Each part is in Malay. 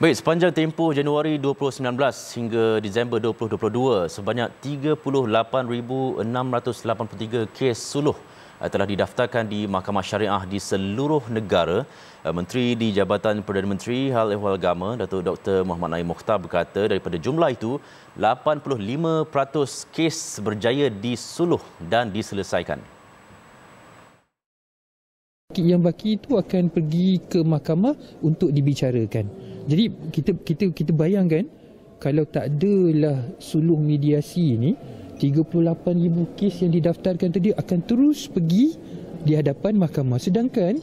Baik, sepanjang tempoh Januari 2019 hingga Disember 2022, sebanyak 38,683 kes suluh eh, telah didaftarkan di Mahkamah Syariah di seluruh negara. Eh, Menteri di Jabatan Perdana Menteri Hal Ehwal Gama Datuk Dr. Muhammad Naim Mokhtar berkata daripada jumlah itu, 85% kes berjaya disuluh dan diselesaikan yang baki itu akan pergi ke mahkamah untuk dibicarakan. Jadi kita kita kita bayangkan kalau tak adalah suluh mediasi ini, 38,000 kes yang didaftarkan tadi akan terus pergi di hadapan mahkamah. Sedangkan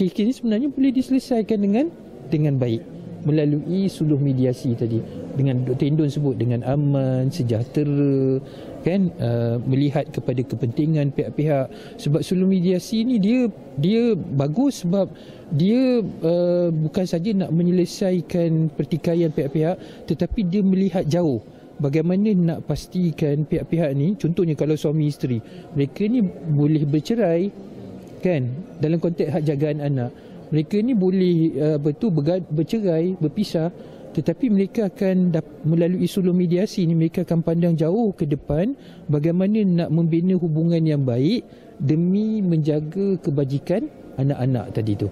kes-kes ini sebenarnya boleh diselesaikan dengan dengan baik melalui suluh mediasi tadi dengan Dr. Indon sebut dengan aman, sejahtera kan uh, melihat kepada kepentingan pihak-pihak sebab suluh mediasi ni dia dia bagus sebab dia uh, bukan saja nak menyelesaikan pertikaian pihak-pihak tetapi dia melihat jauh bagaimana nak pastikan pihak-pihak ni contohnya kalau suami isteri mereka ni boleh bercerai kan dalam konteks hak jagaan anak mereka ini boleh eh, uh, betul bercerai berpisah tetapi mereka akan melalui solo mediasi ini mereka akan pandang jauh ke depan bagaimana nak membina hubungan yang baik demi menjaga kebajikan anak-anak tadi itu.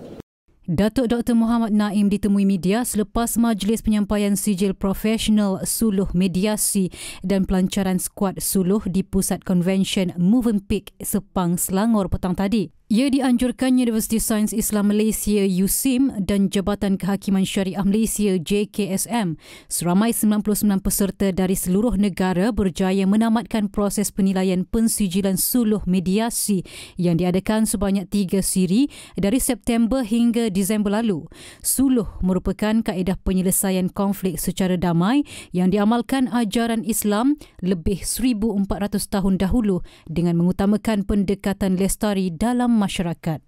Datuk Dr. Muhammad Naim ditemui media selepas majlis penyampaian sijil profesional suluh mediasi dan pelancaran skuad suluh di pusat konvensyen Movenpick Sepang Selangor petang tadi. Ia dianjurkan Universiti Sains Islam Malaysia USIM dan Jabatan Kehakiman Syariah Malaysia JKSM seramai 99 peserta dari seluruh negara berjaya menamatkan proses penilaian pensijilan suluh mediasi yang diadakan sebanyak tiga siri dari September hingga Disember lalu. Suluh merupakan kaedah penyelesaian konflik secara damai yang diamalkan ajaran Islam lebih 1,400 tahun dahulu dengan mengutamakan pendekatan lestari dalam masyarakat.